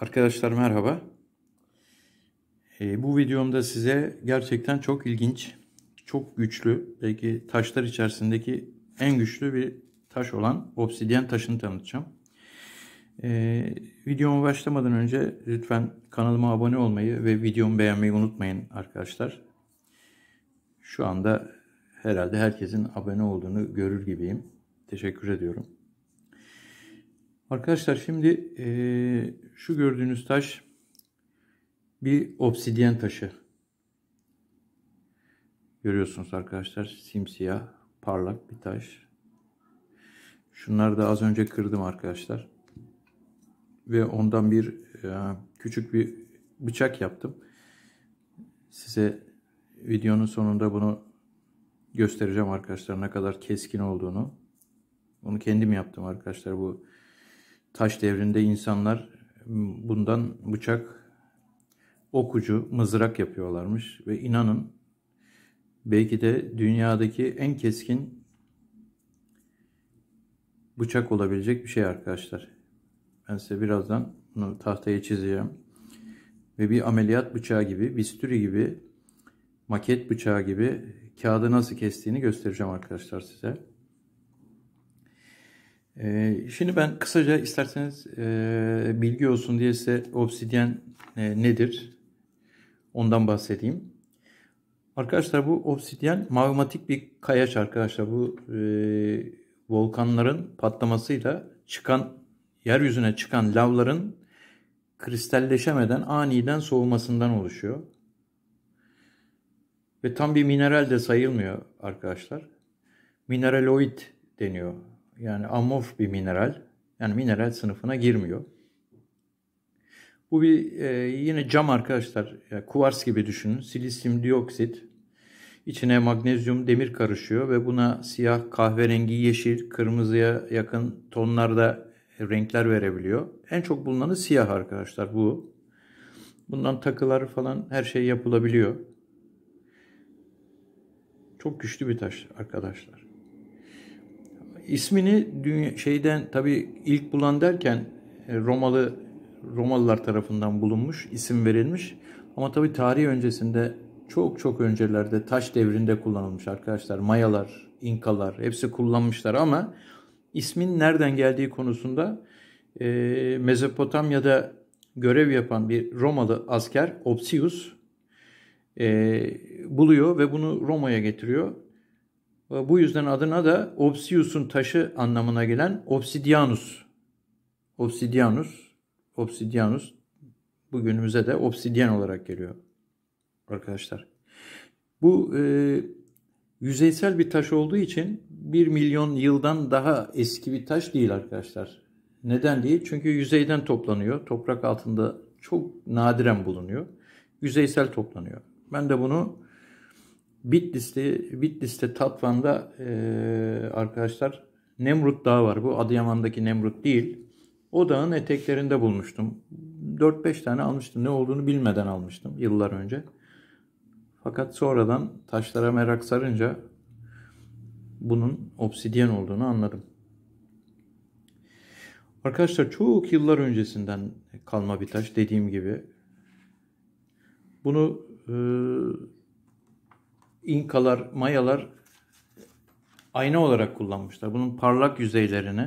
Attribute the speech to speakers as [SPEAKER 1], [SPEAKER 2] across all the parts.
[SPEAKER 1] Arkadaşlar merhaba. E, bu videomda size gerçekten çok ilginç, çok güçlü, belki taşlar içerisindeki en güçlü bir taş olan obsidyen taşını tanıtacağım. E, videoma başlamadan önce lütfen kanalıma abone olmayı ve videomu beğenmeyi unutmayın arkadaşlar. Şu anda herhalde herkesin abone olduğunu görür gibiyim. Teşekkür ediyorum. Arkadaşlar şimdi e, şu gördüğünüz taş bir obsidyen taşı. Görüyorsunuz arkadaşlar simsiyah parlak bir taş. Şunları da az önce kırdım arkadaşlar. Ve ondan bir e, küçük bir bıçak yaptım. Size videonun sonunda bunu göstereceğim arkadaşlar ne kadar keskin olduğunu. Bunu kendim yaptım arkadaşlar bu Taş devrinde insanlar bundan bıçak, okucu, mızrak yapıyorlarmış ve inanın belki de dünyadaki en keskin bıçak olabilecek bir şey arkadaşlar. Ben size birazdan bunu tahtaya çizeceğim. Ve bir ameliyat bıçağı gibi, bisturi gibi, maket bıçağı gibi kağıdı nasıl kestiğini göstereceğim arkadaşlar size. Ee, şimdi ben kısaca isterseniz e, bilgi olsun diye size Obsidian e, nedir ondan bahsedeyim. Arkadaşlar bu Obsidian magmatik bir kayaç arkadaşlar. Bu e, volkanların patlamasıyla çıkan yeryüzüne çıkan lavların kristalleşemeden aniden soğumasından oluşuyor. Ve tam bir mineral de sayılmıyor arkadaşlar. Mineraloid deniyor yani amorf bir mineral. Yani mineral sınıfına girmiyor. Bu bir e, yine cam arkadaşlar. Yani kuvars gibi düşünün. Silisyum dioksit. İçine magnezyum demir karışıyor ve buna siyah, kahverengi, yeşil, kırmızıya yakın tonlarda renkler verebiliyor. En çok bulunanı siyah arkadaşlar bu. Bundan takılar falan her şey yapılabiliyor. Çok güçlü bir taş arkadaşlar. İsmini dünya, şeyden tabi ilk bulan derken e, Romalı Romalılar tarafından bulunmuş, isim verilmiş. Ama tabi tarih öncesinde çok çok öncelerde taş devrinde kullanılmış arkadaşlar. Mayalar, İnkalar hepsi kullanmışlar ama ismin nereden geldiği konusunda e, Mezopotamya'da görev yapan bir Romalı asker Opsius e, buluyor ve bunu Roma'ya getiriyor. Bu yüzden adına da Obsius'un taşı anlamına gelen Obsidianus. Obsidianus, Obsidianus bugünümüze de obsidyen olarak geliyor arkadaşlar. Bu e, yüzeysel bir taş olduğu için 1 milyon yıldan daha eski bir taş değil arkadaşlar. Neden değil? Çünkü yüzeyden toplanıyor. Toprak altında çok nadiren bulunuyor. Yüzeysel toplanıyor. Ben de bunu Bitlis'te, Bitlis'te Tatvan'da e, arkadaşlar Nemrut Dağı var. Bu Adıyaman'daki Nemrut değil. O dağın eteklerinde bulmuştum. 4-5 tane almıştım. Ne olduğunu bilmeden almıştım yıllar önce. Fakat sonradan taşlara merak sarınca bunun obsidyen olduğunu anladım. Arkadaşlar çok yıllar öncesinden kalma bir taş dediğim gibi. Bunu e, İnkalar, Mayalar ayna olarak kullanmışlar. Bunun parlak yüzeylerini.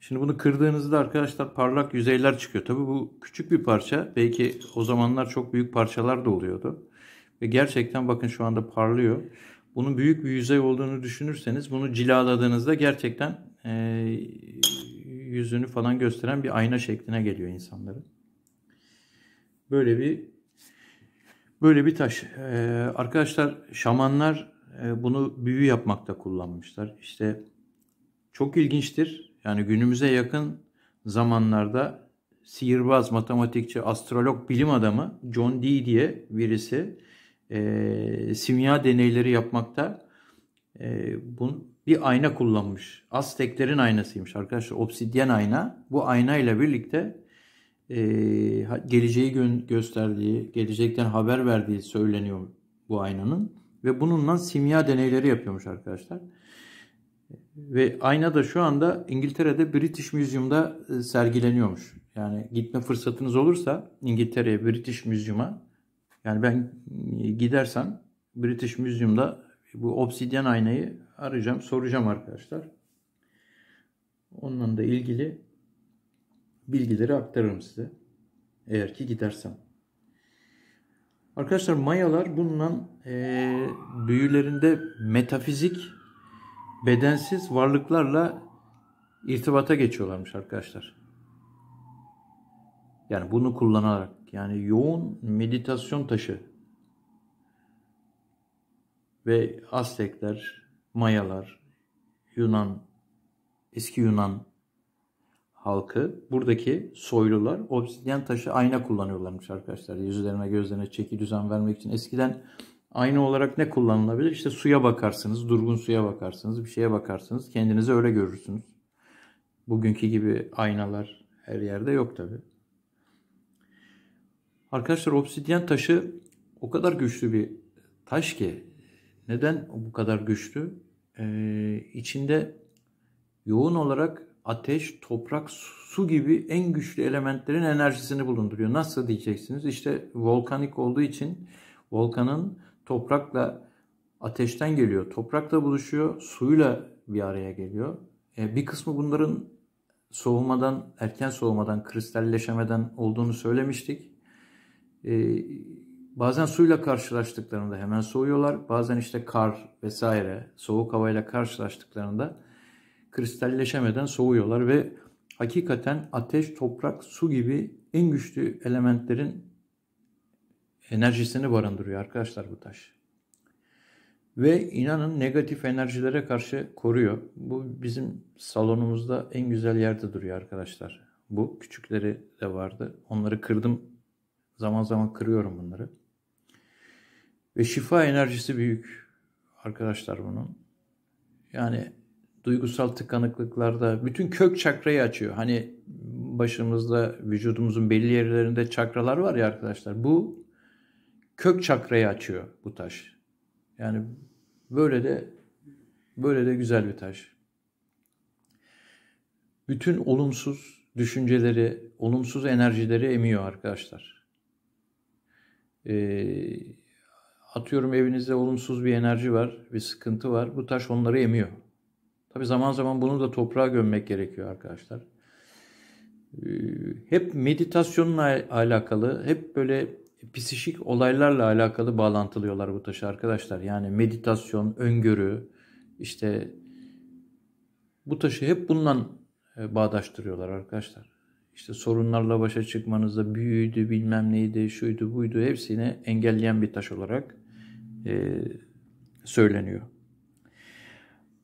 [SPEAKER 1] Şimdi bunu kırdığınızda arkadaşlar parlak yüzeyler çıkıyor. Tabii bu küçük bir parça. Belki o zamanlar çok büyük parçalar da oluyordu. Ve gerçekten bakın şu anda parlıyor. Bunun büyük bir yüzey olduğunu düşünürseniz bunu cilaladığınızda gerçekten e, yüzünü falan gösteren bir ayna şekline geliyor insanların. Böyle bir Böyle bir taş. Ee, arkadaşlar şamanlar e, bunu büyü yapmakta kullanmışlar. İşte çok ilginçtir. Yani günümüze yakın zamanlarda sihirbaz, matematikçi, astrolog, bilim adamı John Dee diye birisi e, simya deneyleri yapmakta. E, bunu, bir ayna kullanmış. Azteklerin aynasıymış arkadaşlar. Obsidyen ayna. Bu ayna ile birlikte e, geleceği gö- gösterdiği, gelecekten haber verdiği söyleniyor bu aynanın. Ve bununla simya deneyleri yapıyormuş arkadaşlar. Ve ayna da şu anda İngiltere'de British Museum'da sergileniyormuş. Yani gitme fırsatınız olursa İngiltere'ye British Museum'a yani ben gidersem British Museum'da bu obsidyen aynayı arayacağım, soracağım arkadaşlar. Onunla da ilgili bilgileri aktarırım size. Eğer ki gidersem. Arkadaşlar Mayalar bulunan e, büyülerinde metafizik bedensiz varlıklarla irtibata geçiyorlarmış arkadaşlar. Yani bunu kullanarak yani yoğun meditasyon taşı ve Aztekler, Mayalar, Yunan, eski Yunan halkı buradaki soylular obsidyen taşı ayna kullanıyorlarmış arkadaşlar. Yüzlerine gözlerine çeki düzen vermek için. Eskiden ayna olarak ne kullanılabilir? İşte suya bakarsınız, durgun suya bakarsınız, bir şeye bakarsınız. Kendinizi öyle görürsünüz. Bugünkü gibi aynalar her yerde yok tabi. Arkadaşlar obsidyen taşı o kadar güçlü bir taş ki neden bu kadar güçlü? Ee, içinde yoğun olarak ateş, toprak, su gibi en güçlü elementlerin enerjisini bulunduruyor. Nasıl diyeceksiniz? İşte volkanik olduğu için volkanın toprakla ateşten geliyor. Toprakla buluşuyor, suyla bir araya geliyor. E, bir kısmı bunların soğumadan, erken soğumadan, kristalleşemeden olduğunu söylemiştik. E, bazen suyla karşılaştıklarında hemen soğuyorlar. Bazen işte kar vesaire, soğuk havayla karşılaştıklarında kristalleşemeden soğuyorlar ve hakikaten ateş, toprak, su gibi en güçlü elementlerin enerjisini barındırıyor arkadaşlar bu taş. Ve inanın negatif enerjilere karşı koruyor. Bu bizim salonumuzda en güzel yerde duruyor arkadaşlar. Bu küçükleri de vardı. Onları kırdım. Zaman zaman kırıyorum bunları. Ve şifa enerjisi büyük arkadaşlar bunun. Yani duygusal tıkanıklıklarda bütün kök çakrayı açıyor. Hani başımızda vücudumuzun belli yerlerinde çakralar var ya arkadaşlar. Bu kök çakrayı açıyor bu taş. Yani böyle de böyle de güzel bir taş. Bütün olumsuz düşünceleri, olumsuz enerjileri emiyor arkadaşlar. Ee, atıyorum evinizde olumsuz bir enerji var, bir sıkıntı var. Bu taş onları emiyor. Tabi zaman zaman bunu da toprağa gömmek gerekiyor arkadaşlar. Ee, hep meditasyonla alakalı, hep böyle psişik olaylarla alakalı bağlantılıyorlar bu taşı arkadaşlar. Yani meditasyon, öngörü, işte bu taşı hep bundan e, bağdaştırıyorlar arkadaşlar. İşte sorunlarla başa çıkmanızda büyüydü, bilmem neydi, şuydu, buydu hepsini engelleyen bir taş olarak e, söyleniyor.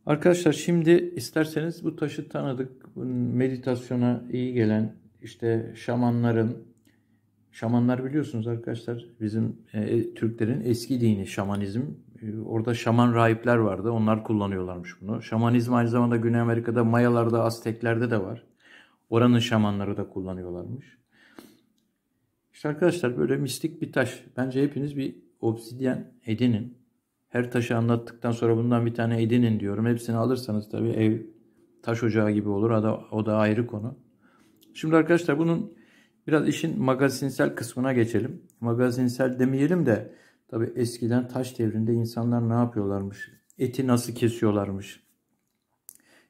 [SPEAKER 1] Arkadaşlar şimdi isterseniz bu taşı tanıdık, meditasyona iyi gelen işte şamanların, şamanlar biliyorsunuz arkadaşlar bizim e, e, Türklerin eski dini şamanizm. E, orada şaman rahipler vardı, onlar kullanıyorlarmış bunu. Şamanizm aynı zamanda Güney Amerika'da Mayalarda, Azteklerde de var. Oranın şamanları da kullanıyorlarmış. İşte arkadaşlar böyle mistik bir taş. Bence hepiniz bir obsidyen edinin. Her taşı anlattıktan sonra bundan bir tane edinin diyorum. Hepsini alırsanız tabii ev taş ocağı gibi olur. O da, o da ayrı konu. Şimdi arkadaşlar bunun biraz işin magazinsel kısmına geçelim. Magazinsel demeyelim de tabii eskiden taş devrinde insanlar ne yapıyorlarmış? Eti nasıl kesiyorlarmış?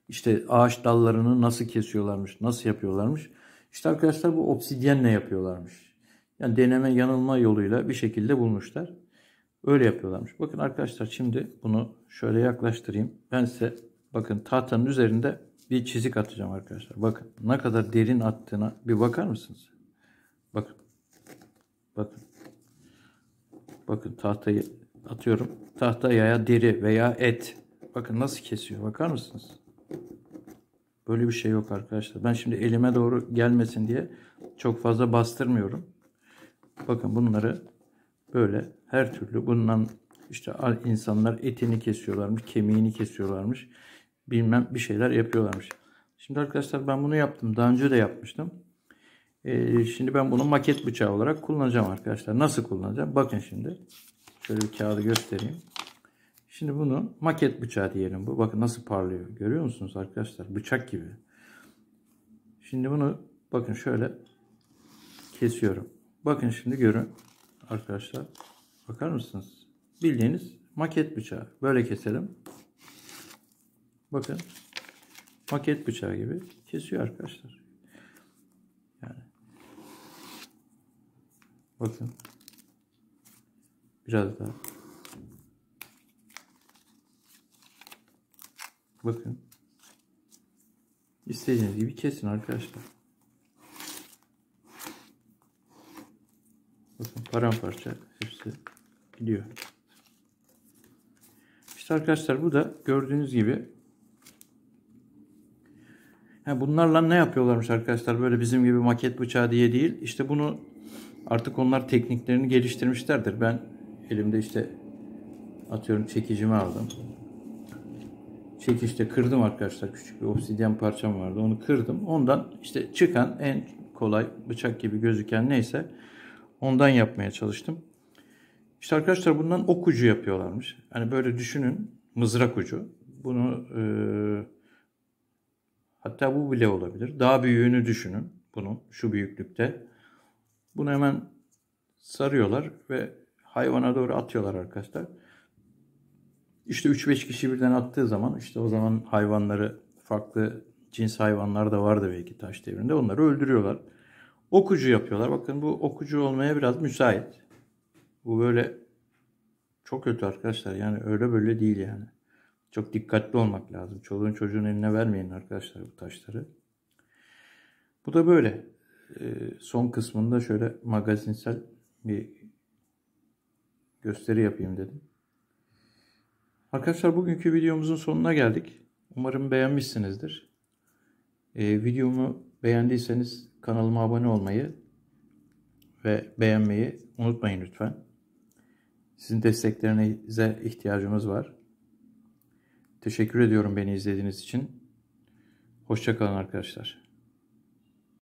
[SPEAKER 1] İşte ağaç dallarını nasıl kesiyorlarmış? Nasıl yapıyorlarmış? İşte arkadaşlar bu obsidyenle yapıyorlarmış. Yani deneme yanılma yoluyla bir şekilde bulmuşlar. Öyle yapıyorlarmış. Bakın arkadaşlar şimdi bunu şöyle yaklaştırayım. Ben size bakın tahtanın üzerinde bir çizik atacağım arkadaşlar. Bakın ne kadar derin attığına bir bakar mısınız? Bakın. Bakın. Bakın tahtayı atıyorum. Tahta yaya deri veya et. Bakın nasıl kesiyor bakar mısınız? Böyle bir şey yok arkadaşlar. Ben şimdi elime doğru gelmesin diye çok fazla bastırmıyorum. Bakın bunları Böyle her türlü bundan işte insanlar etini kesiyorlarmış, kemiğini kesiyorlarmış. Bilmem bir şeyler yapıyorlarmış. Şimdi arkadaşlar ben bunu yaptım. Daha önce de yapmıştım. Ee, şimdi ben bunu maket bıçağı olarak kullanacağım arkadaşlar. Nasıl kullanacağım? Bakın şimdi. Şöyle bir kağıdı göstereyim. Şimdi bunu maket bıçağı diyelim. Bu bakın nasıl parlıyor. Görüyor musunuz arkadaşlar? Bıçak gibi. Şimdi bunu bakın şöyle kesiyorum. Bakın şimdi görün arkadaşlar. Bakar mısınız? Bildiğiniz maket bıçağı. Böyle keselim. Bakın. Maket bıçağı gibi kesiyor arkadaşlar. Yani. Bakın. Biraz daha. Bakın. İstediğiniz gibi kesin arkadaşlar. Bakın paramparça hepsi gidiyor. İşte arkadaşlar bu da gördüğünüz gibi yani bunlarla ne yapıyorlarmış arkadaşlar? Böyle bizim gibi maket bıçağı diye değil. İşte bunu artık onlar tekniklerini geliştirmişlerdir. Ben elimde işte atıyorum çekicimi aldım. Çekişte kırdım arkadaşlar. Küçük bir obsidyen parçam vardı. Onu kırdım. Ondan işte çıkan en kolay bıçak gibi gözüken neyse Ondan yapmaya çalıştım. İşte arkadaşlar bundan ok ucu yapıyorlarmış. Hani böyle düşünün mızrak ucu. Bunu e, hatta bu bile olabilir. Daha büyüğünü düşünün bunun şu büyüklükte. Bunu hemen sarıyorlar ve hayvana doğru atıyorlar arkadaşlar. İşte 3-5 kişi birden attığı zaman işte o zaman hayvanları farklı cins hayvanlar da vardı belki taş devrinde onları öldürüyorlar okucu yapıyorlar. Bakın bu okucu olmaya biraz müsait. Bu böyle çok kötü arkadaşlar. Yani öyle böyle değil yani. Çok dikkatli olmak lazım. Çoluğun çocuğun eline vermeyin arkadaşlar bu taşları. Bu da böyle. E, son kısmında şöyle magazinsel bir gösteri yapayım dedim. Arkadaşlar bugünkü videomuzun sonuna geldik. Umarım beğenmişsinizdir. E, videomu beğendiyseniz Kanalıma abone olmayı ve beğenmeyi unutmayın lütfen. Sizin desteklerinize ihtiyacımız var. Teşekkür ediyorum beni izlediğiniz için. Hoşçakalın arkadaşlar.